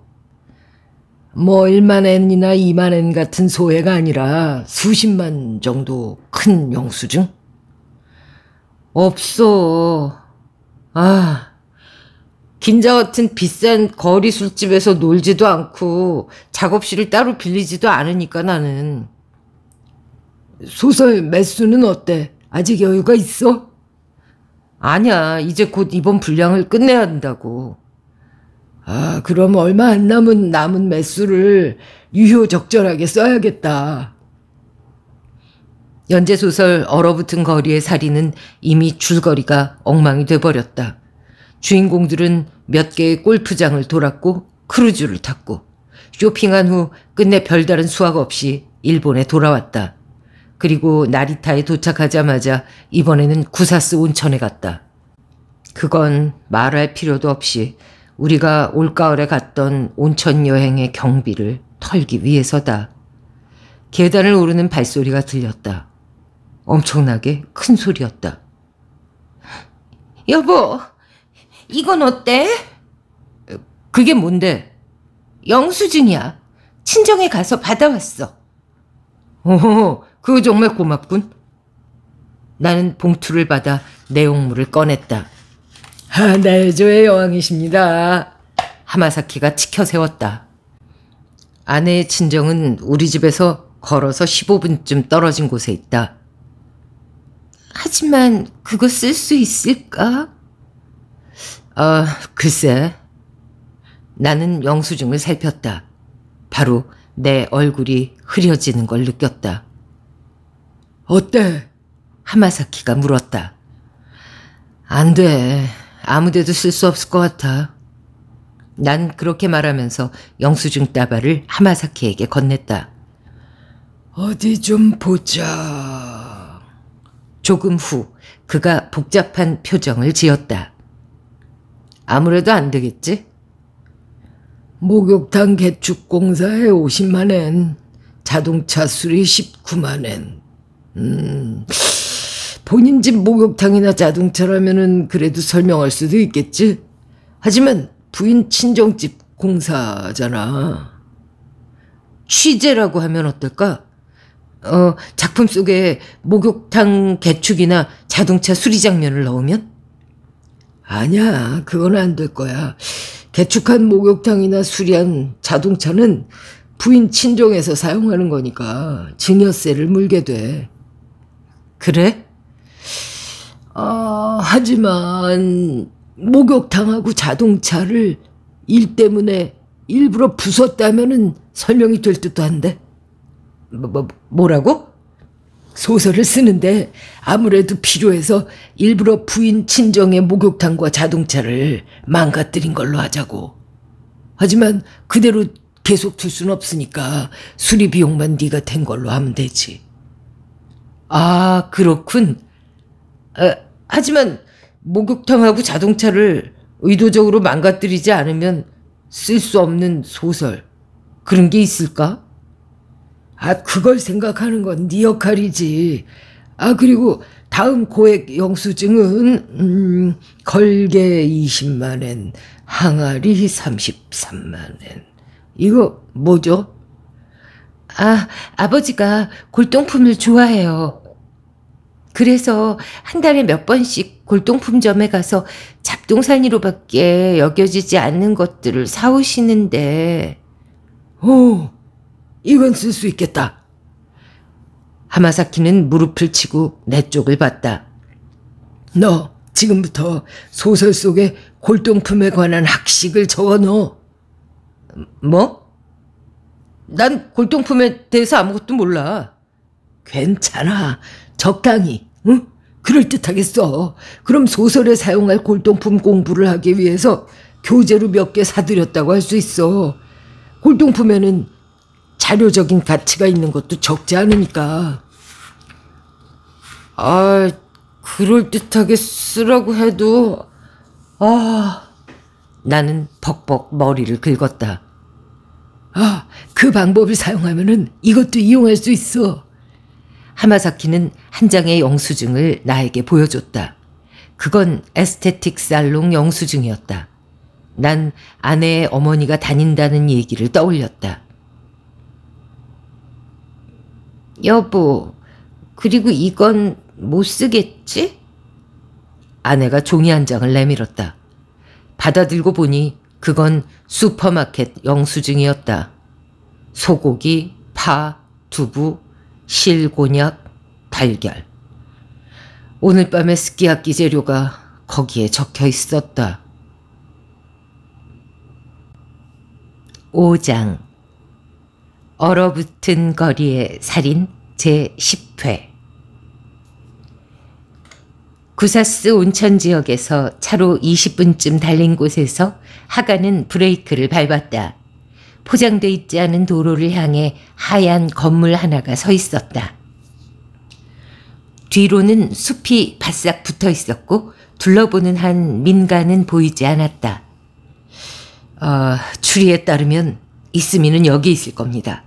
뭐 1만 엔이나 2만 엔 같은 소액가 아니라 수십만 정도 큰 영수증? 없어. 아, 긴자 같은 비싼 거리 술집에서 놀지도 않고 작업실을 따로 빌리지도 않으니까 나는. 소설 매수는 어때? 아직 여유가 있어? 아니야, 이제 곧 이번 분량을 끝내야 한다고. 아, 그럼 얼마 안 남은 남은 매수를 유효적절하게 써야겠다. 연재소설 얼어붙은 거리의 살이는 이미 줄거리가 엉망이 돼버렸다. 주인공들은 몇 개의 골프장을 돌았고 크루즈를 탔고 쇼핑한 후 끝내 별다른 수확 없이 일본에 돌아왔다. 그리고 나리타에 도착하자마자 이번에는 구사스 온천에 갔다. 그건 말할 필요도 없이 우리가 올가을에 갔던 온천 여행의 경비를 털기 위해서다. 계단을 오르는 발소리가 들렸다. 엄청나게 큰 소리였다. 여보, 이건 어때? 그게 뭔데? 영수증이야. 친정에 가서 받아왔어. 오, 그거 정말 고맙군. 나는 봉투를 받아 내용물을 꺼냈다. 아, 날조의 네, 여왕이십니다. 하마사키가 치켜 세웠다. 아내의 친정은 우리 집에서 걸어서 15분쯤 떨어진 곳에 있다. 하지만 그거 쓸 수 있을까? 아, 글쎄. 나는 영수증을 살폈다. 바로 내 얼굴이 흐려지는 걸 느꼈다. 어때? 하마사키가 물었다. 안 돼. 아무데도 쓸 수 없을 것 같아. 난 그렇게 말하면서 영수증 따발을 하마사키에게 건넸다. 어디 좀 보자. 조금 후 그가 복잡한 표정을 지었다. 아무래도 안 되겠지? 목욕탕 개축 공사에 50만엔, 자동차 수리 19만엔. 음... 본인 집 목욕탕이나 자동차라면은 그래도 설명할 수도 있겠지. 하지만 부인 친정집 공사잖아. 취재라고 하면 어떨까? 어, 작품 속에 목욕탕 개축이나 자동차 수리 장면을 넣으면? 아니야, 그건 안 될 거야. 개축한 목욕탕이나 수리한 자동차는 부인 친정에서 사용하는 거니까 증여세를 물게 돼. 그래? 아, 하지만 목욕탕하고 자동차를 일 때문에 일부러 부쉈다면은 설명이 될 듯도 한데. 뭐, 뭐, 뭐라고? 소설을 쓰는데 아무래도 필요해서 일부러 부인 친정의 목욕탕과 자동차를 망가뜨린 걸로 하자고. 하지만 그대로 계속 둘 순 없으니까 수리 비용만 네가 댄 걸로 하면 되지. 아 그렇군. 아, 하지만 목욕탕하고 자동차를 의도적으로 망가뜨리지 않으면 쓸 수 없는 소설 그런 게 있을까? 아 그걸 생각하는 건 네 역할이지. 아 그리고 다음 고액 영수증은 음, 걸개 20만엔 항아리 33만엔 이거 뭐죠? 아 아버지가 골동품을 좋아해요. 그래서 한 달에 몇 번씩 골동품점에 가서 잡동사니로밖에 여겨지지 않는 것들을 사오시는데 오 이건 쓸 수 있겠다. 하마사키는 무릎을 치고 내 쪽을 봤다. 너 지금부터 소설 속에 골동품에 관한 학식을 적어 넣어. 뭐? 난 골동품에 대해서 아무것도 몰라. 괜찮아. 적당히, 응? 그럴듯하게 써. 그럼 소설에 사용할 골동품 공부를 하기 위해서 교재로 몇 개 사들였다고 할 수 있어. 골동품에는 자료적인 가치가 있는 것도 적지 않으니까. 아, 그럴듯하게 쓰라고 해도, 아. 나는 벅벅 머리를 긁었다. 아, 그 방법을 사용하면은 이것도 이용할 수 있어. 하마사키는 한 장의 영수증을 나에게 보여줬다. 그건 에스테틱 살롱 영수증이었다. 난 아내의 어머니가 다닌다는 얘기를 떠올렸다. 여보, 그리고 이건 못 쓰겠지? 아내가 종이 한 장을 내밀었다. 받아들고 보니 그건 슈퍼마켓 영수증이었다. 소고기, 파, 두부, 실곤약 달걀. 오늘 밤의 스키야끼 재료가 거기에 적혀 있었다. 5장 얼어붙은 거리의 살인 제10회 구사스 온천 지역에서 차로 20분쯤 달린 곳에서 하가는 브레이크를 밟았다. 포장돼 있지 않은 도로를 향해 하얀 건물 하나가 서 있었다. 뒤로는 숲이 바싹 붙어 있었고 둘러보는 한 민가는 보이지 않았다. 어, 추리에 따르면 이스미는 여기 있을 겁니다.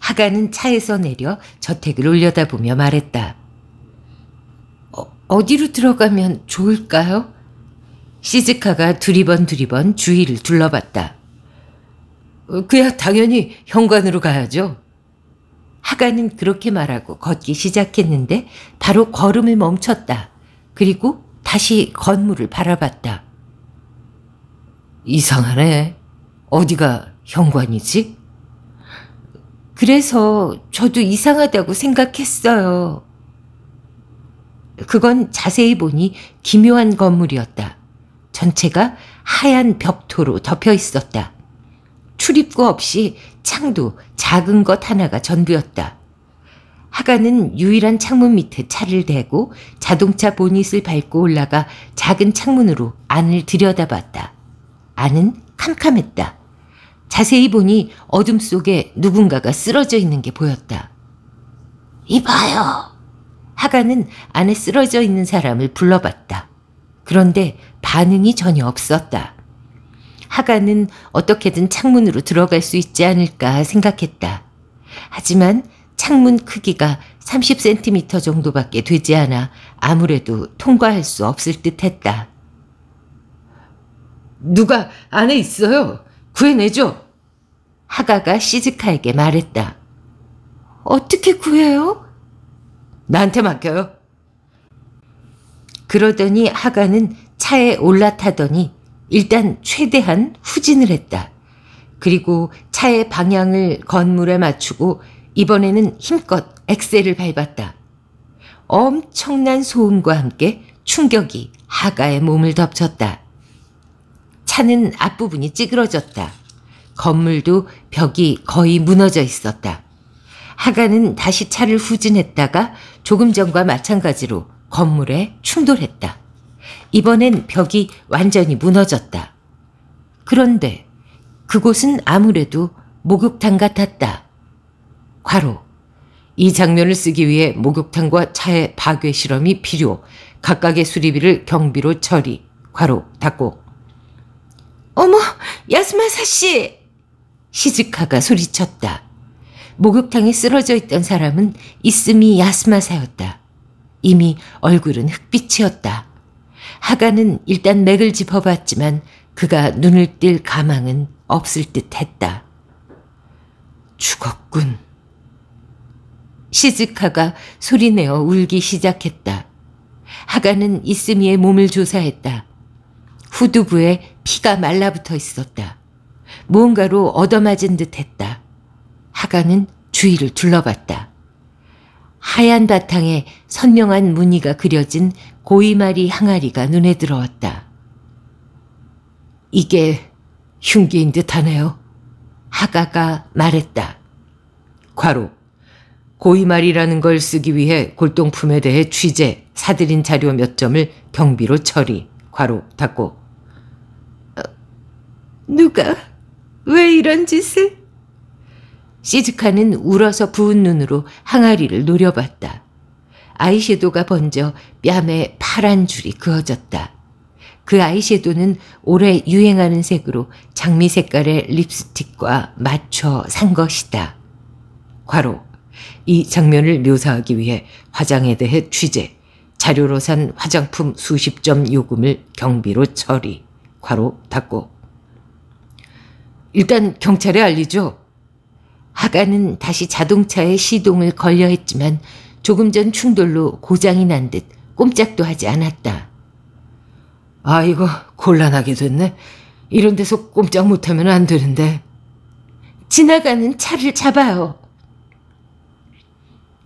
하가는 차에서 내려 저택을 올려다보며 말했다. 어, 어디로 들어가면 좋을까요? 시즈카가 두리번 두리번 주위를 둘러봤다. 어, 그야 당연히 현관으로 가야죠. 하가는 그렇게 말하고 걷기 시작했는데 바로 걸음을 멈췄다. 그리고 다시 건물을 바라봤다. 이상하네. 어디가 현관이지? 그래서 저도 이상하다고 생각했어요. 그건 자세히 보니 기묘한 건물이었다. 전체가 하얀 벽토로 덮여 있었다. 출입구 없이 창도 작은 것 하나가 전부였다. 하가는 유일한 창문 밑에 차를 대고 자동차 보닛을 밟고 올라가 작은 창문으로 안을 들여다봤다. 안은 캄캄했다. 자세히 보니 어둠 속에 누군가가 쓰러져 있는 게 보였다. 이봐요. 하가는 안에 쓰러져 있는 사람을 불러봤다. 그런데 반응이 전혀 없었다. 하가는 어떻게든 창문으로 들어갈 수 있지 않을까 생각했다. 하지만 창문 크기가 30cm 정도밖에 되지 않아 아무래도 통과할 수 없을 듯 했다. 누가 안에 있어요. 구해내죠. 하가가 시즈카에게 말했다. 어떻게 구해요? 나한테 맡겨요. 그러더니 하가는 차에 올라타더니 일단 최대한 후진을 했다. 그리고 차의 방향을 건물에 맞추고 이번에는 힘껏 엑셀을 밟았다. 엄청난 소음과 함께 충격이 하가의 몸을 덮쳤다. 차는 앞부분이 찌그러졌다. 건물도 벽이 거의 무너져 있었다. 하가는 다시 차를 후진했다가 조금 전과 마찬가지로 건물에 충돌했다. 이번엔 벽이 완전히 무너졌다. 그런데 그곳은 아무래도 목욕탕 같았다. 과로. 이 장면을 쓰기 위해 목욕탕과 차의 파괴 실험이 필요. 각각의 수리비를 경비로 처리. 과로 닫고. 어머, 야스마사 씨! 시즈카가 소리쳤다. 목욕탕에 쓰러져 있던 사람은 이스미 야스마사였다. 이미 얼굴은 흑빛이었다. 하가는 일단 맥을 짚어봤지만 그가 눈을 띌 가망은 없을 듯했다. 죽었군. 시즈카가 소리내어 울기 시작했다. 하가는 이스미의 몸을 조사했다. 후두부에 피가 말라붙어 있었다. 무언가로 얻어맞은 듯했다. 하가는 주위를 둘러봤다. 하얀 바탕에 선명한 무늬가 그려진 고이마리 항아리가 눈에 들어왔다. 이게 흉기인 듯하네요. 하가가 말했다. 과로 고이말이라는 걸 쓰기 위해 골동품에 대해 취재, 사들인 자료 몇 점을 경비로 처리, 과로 닫고. 어, 누가 왜 이런 짓을? 시즈카는 울어서 부은 눈으로 항아리를 노려봤다. 아이섀도가 번져 뺨에 파란 줄이 그어졌다. 그 아이섀도는 올해 유행하는 색으로 장미 색깔의 립스틱과 맞춰 산 것이다. 과로. 이 장면을 묘사하기 위해 화장에 대해 취재, 자료로 산 화장품 수십 점 요금을 경비로 처리. 과로 닫고. 일단 경찰에 알리죠. 하가는 다시 자동차의 시동을 걸려 했지만 조금 전 충돌로 고장이 난 듯 꼼짝도 하지 않았다. 아이고, 곤란하게 됐네. 이런 데서 꼼짝 못하면 안 되는데. 지나가는 차를 잡아요.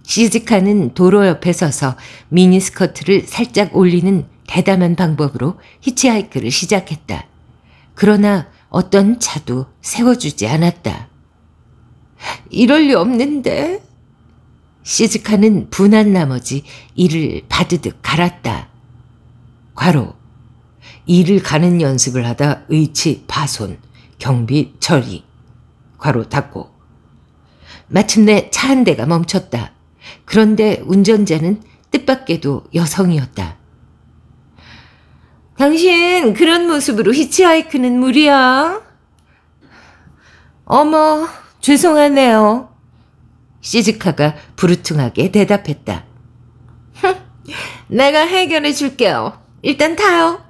시즈카는 도로 옆에 서서 미니스커트를 살짝 올리는 대담한 방법으로 히치하이크를 시작했다. 그러나 어떤 차도 세워주지 않았다. 이럴 리 없는데. 시즈카는 분한 나머지 이를 받으듯 갈았다. 과로. 이를 가는 연습을 하다 의치 파손, 경비 처리. 과로 닫고. 마침내 차 한 대가 멈췄다. 그런데 운전자는 뜻밖에도 여성이었다. 당신 그런 모습으로 히치하이크는 무리야. 어머, 죄송하네요. 시즈카가 부르퉁하게 대답했다. 내가 해결해 줄게요. 일단 타요.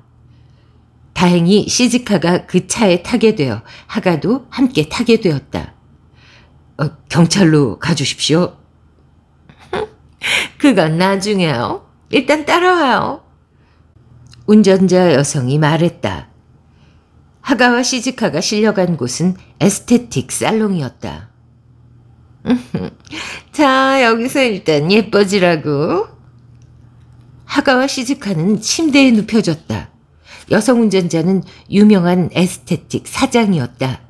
다행히 시즈카가 그 차에 타게 되어 하가도 함께 타게 되었다. 어, 경찰로 가주십시오. 그건 나중에요. 일단 따라와요. 운전자 여성이 말했다. 하가와 시즈카가 실려간 곳은 에스테틱 살롱이었다. (laughs) 자, 여기서 일단 예뻐지라고. 하가와 시즈카는 침대에 눕혀졌다. 여성 운전자는 유명한 에스테틱 사장이었다.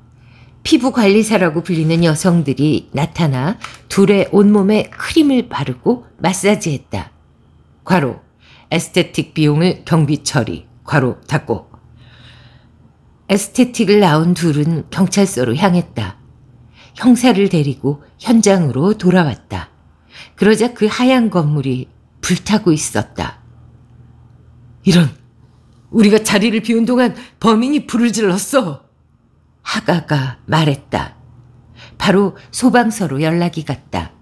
피부 관리사라고 불리는 여성들이 나타나 둘의 온몸에 크림을 바르고 마사지했다. 과로, 에스테틱 비용을 경비 처리, 과로 닫고. 에스테틱을 나온 둘은 경찰서로 향했다. 형사를 데리고 현장으로 돌아왔다. 그러자 그 하얀 건물이 불타고 있었다. 이런, 우리가 자리를 비운 동안 범인이 불을 질렀어. 하가가 말했다. 바로 소방서로 연락이 갔다.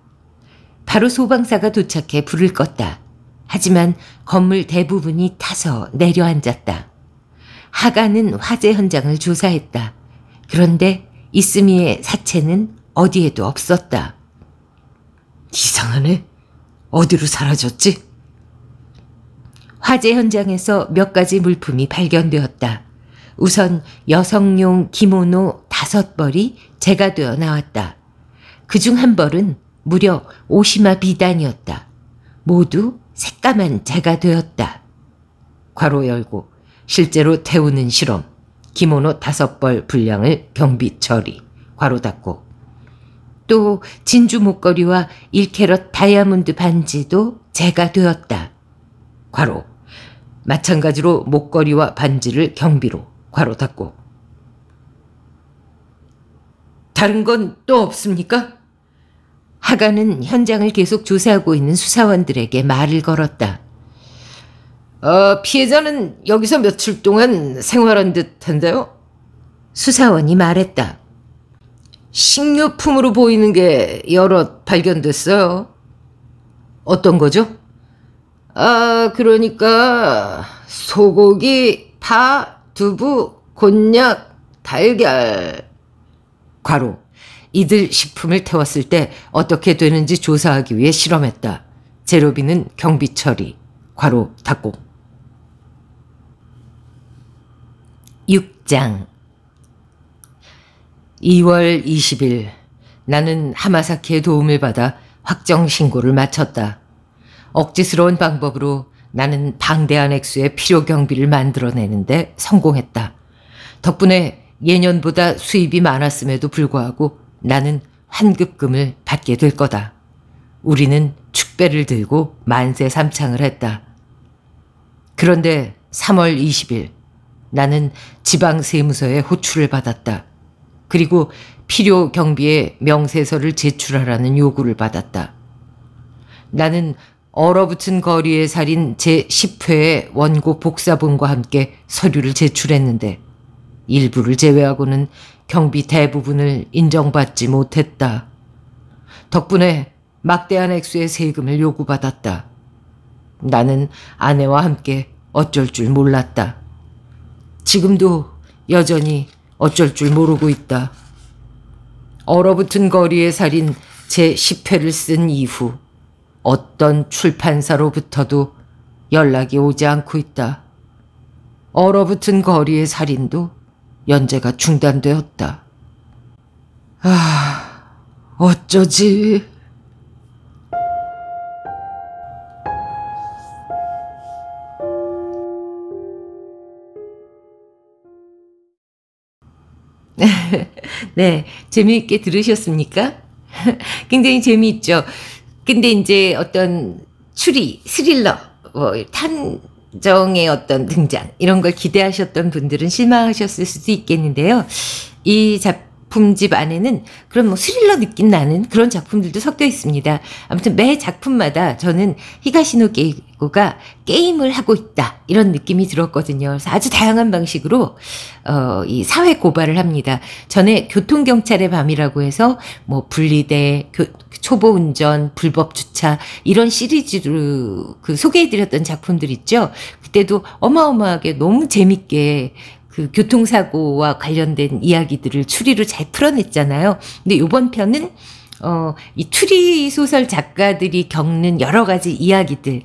바로 소방사가 도착해 불을 껐다. 하지만 건물 대부분이 타서 내려앉았다. 하가는 화재 현장을 조사했다. 그런데 이스미의 사체는 어디에도 없었다. 이상하네. 어디로 사라졌지? 화재 현장에서 몇 가지 물품이 발견되었다. 우선 여성용 기모노 다섯 벌이 재가 되어 나왔다. 그 중 한 벌은 무려 오시마 비단이었다. 모두 새까만 재가 되었다. 괄호 열고 실제로 태우는 실험, 기모노 다섯 벌 분량을 경비 처리, 괄호 닫고. 또 진주 목걸이와 1캐럿 다이아몬드 반지도 제가 되었다. 괄호. 마찬가지로 목걸이와 반지를 경비로, 괄호 닫고. 다른 건 또 없습니까? 하가는 현장을 계속 조사하고 있는 수사원들에게 말을 걸었다. 어, 피해자는 여기서 며칠 동안 생활한 듯한데요. 수사원이 말했다. 식료품으로 보이는 게 여럿 발견됐어요. 어떤 거죠? 아, 그러니까 소고기, 파, 두부, 곤약, 달걀. 과로. 이들 식품을 태웠을 때 어떻게 되는지 조사하기 위해 실험했다. 제로비는 경비 처리. 과로 닫고. 직장 2월 20일 나는 하마사키의 도움을 받아 확정 신고를 마쳤다. 억지스러운 방법으로 나는 방대한 액수의 필요 경비를 만들어내는데 성공했다. 덕분에 예년보다 수입이 많았음에도 불구하고 나는 환급금을 받게 될 거다. 우리는 축배를 들고 만세 삼창을 했다. 그런데 3월 20일 나는 지방세무서에 호출을 받았다. 그리고 필요 경비에 명세서를 제출하라는 요구를 받았다. 나는 얼어붙은 거리에 살인 제10회의 원고 복사본과 함께 서류를 제출했는데 일부를 제외하고는 경비 대부분을 인정받지 못했다. 덕분에 막대한 액수의 세금을 요구받았다. 나는 아내와 함께 어쩔 줄 몰랐다. 지금도 여전히 어쩔 줄 모르고 있다. 얼어붙은 거리에 살인 제10회를 쓴 이후 어떤 출판사로부터도 연락이 오지 않고 있다. 얼어붙은 거리의 살인도 연재가 중단되었다. 아, 어쩌지? (laughs) 네, 재미있게 들으셨습니까? (laughs) 굉장히 재미있죠. 근데 이제 어떤 추리, 스릴러, 뭐탄정의 어떤 등장 이런 걸 기대하셨던 분들은 실망하셨을 수도 있겠는데요. 이 잡, 작품집 안에는 그런 뭐 스릴러 느낌 나는 그런 작품들도 섞여 있습니다. 아무튼 매 작품마다 저는 히가시노 게이고가 게임을 하고 있다 이런 느낌이 들었거든요. 그래서 아주 다양한 방식으로 어, 이 사회 고발을 합니다. 전에 교통 경찰의 밤이라고 해서 뭐 분리대, 교, 초보 운전, 불법 주차 이런 시리즈로 그 소개해드렸던 작품들 있죠. 그때도 어마어마하게 너무 재밌게 그 교통사고와 관련된 이야기들을 추리로 잘 풀어냈잖아요. 근데 요번 편은 어, 이 추리 소설 작가들이 겪는 여러 가지 이야기들,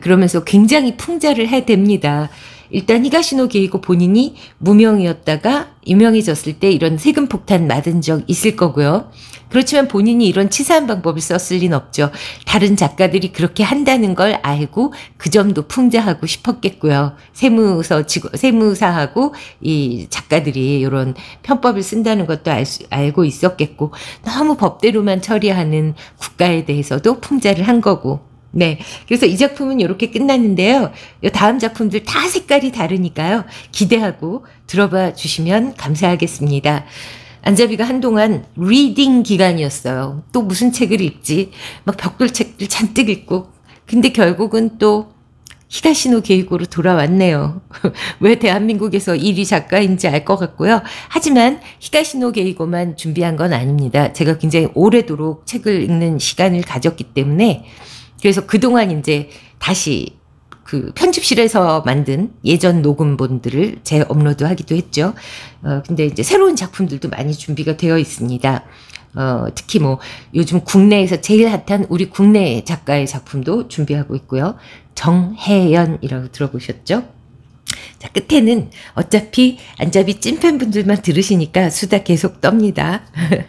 그러면서 굉장히 풍자를 해댑니다. 일단 히가시노계이고 본인이 무명이었다가 유명해졌을 때 이런 세금 폭탄 맞은 적 있을 거고요. 그렇지만 본인이 이런 치사한 방법을 썼을 리는 없죠. 다른 작가들이 그렇게 한다는 걸 알고 그 점도 풍자하고 싶었겠고요. 세무서 세무사하고 이 작가들이 이런 편법을 쓴다는 것도 알 수, 알고 있었겠고 너무 법대로만 처리하는 국가에 대해서도 풍자를 한 거고 네. 그래서 이 작품은 이렇게 끝났는데요. 다음 작품들 다 색깔이 다르니까요. 기대하고 들어봐 주시면 감사하겠습니다. 안자비가 한동안 리딩 기간이었어요. 또 무슨 책을 읽지? 막 벽돌 책들 잔뜩 읽고. 근데 결국은 또 히가시노 계획으로 돌아왔네요. (laughs) 왜 대한민국에서 1위 작가인지 알 것 같고요. 하지만 히가시노 게이고만 준비한 건 아닙니다. 제가 굉장히 오래도록 책을 읽는 시간을 가졌기 때문에 그래서 그동안 이제 다시 그 편집실에서 만든 예전 녹음본들을 재업로드 하기도 했죠. 어, 근데 이제 새로운 작품들도 많이 준비가 되어 있습니다. 어, 특히 뭐 요즘 국내에서 제일 핫한 우리 국내 작가의 작품도 준비하고 있고요. 정혜연이라고 들어보셨죠? 자, 끝에는 어차피 안잡이 찐팬분들만 들으시니까 수다 계속 떱니다.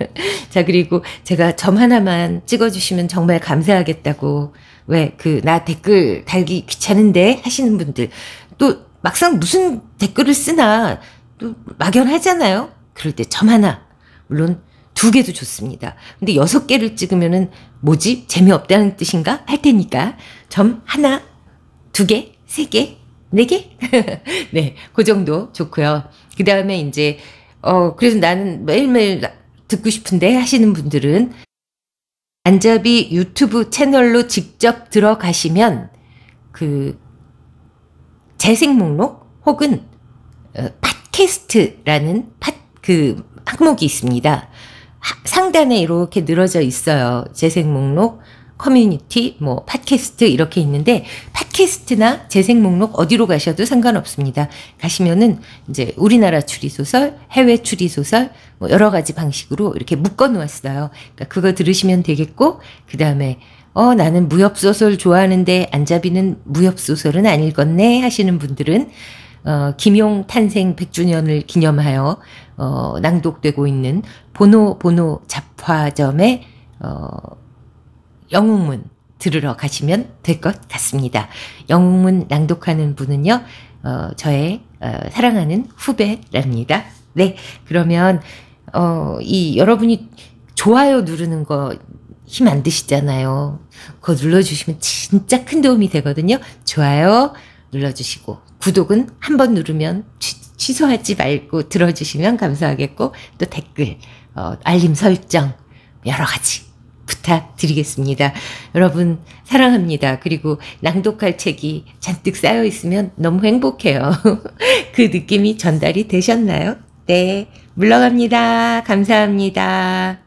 (laughs) 자, 그리고 제가 점 하나만 찍어주시면 정말 감사하겠다고, 왜, 그, 나 댓글 달기 귀찮은데 하시는 분들, 또 막상 무슨 댓글을 쓰나, 또 막연하잖아요? 그럴 때 점 하나. 물론 두 개도 좋습니다. 근데 여섯 개를 찍으면은 뭐지? 재미없다는 뜻인가? 할 테니까. 점 하나, 두 개, 세 개, 4 개? (laughs) 네, 그 정도 좋고요. 그 다음에 이제 어 그래서 나는 매일매일 듣고 싶은데 하시는 분들은 안잡이 유튜브 채널로 직접 들어가시면 그 재생 목록 혹은 어, 팟캐스트라는 팟 그 항목이 있습니다. 상단에 이렇게 늘어져 있어요. 재생 목록, 커뮤니티, 뭐 팟캐스트 이렇게 있는데 팟 팟캐스트나 재생 목록 어디로 가셔도 상관없습니다. 가시면은 이제 우리나라 추리소설, 해외 추리소설 뭐 여러 가지 방식으로 이렇게 묶어 놓았어요. 그러니까 그거 들으시면 되겠고 그다음에 어 나는 무협 소설 좋아하는데 안잡이는 무협 소설은 아닐 건네 하시는 분들은 어, 김용 탄생 100주년을 기념하여 어, 낭독되고 있는 보노 보노 잡화점의 어, 영웅문 들으러 가시면 될 것 같습니다. 영문 낭독하는 분은요, 어, 저의 어, 사랑하는 후배랍니다. 네, 그러면 어, 이 여러분이 좋아요 누르는 거 힘 안 드시잖아요. 그거 눌러주시면 진짜 큰 도움이 되거든요. 좋아요 눌러주시고 구독은 한 번 누르면 취, 소하지 말고 들어주시면 감사하겠고 또 댓글, 어, 알림 설정 여러 가지 부탁드리겠습니다. 여러분 사랑합니다. 그리고 낭독할 책이 잔뜩 쌓여 있으면 너무 행복해요. (laughs) 그 느낌이 전달이 되셨나요? 네, 물러갑니다. 감사합니다.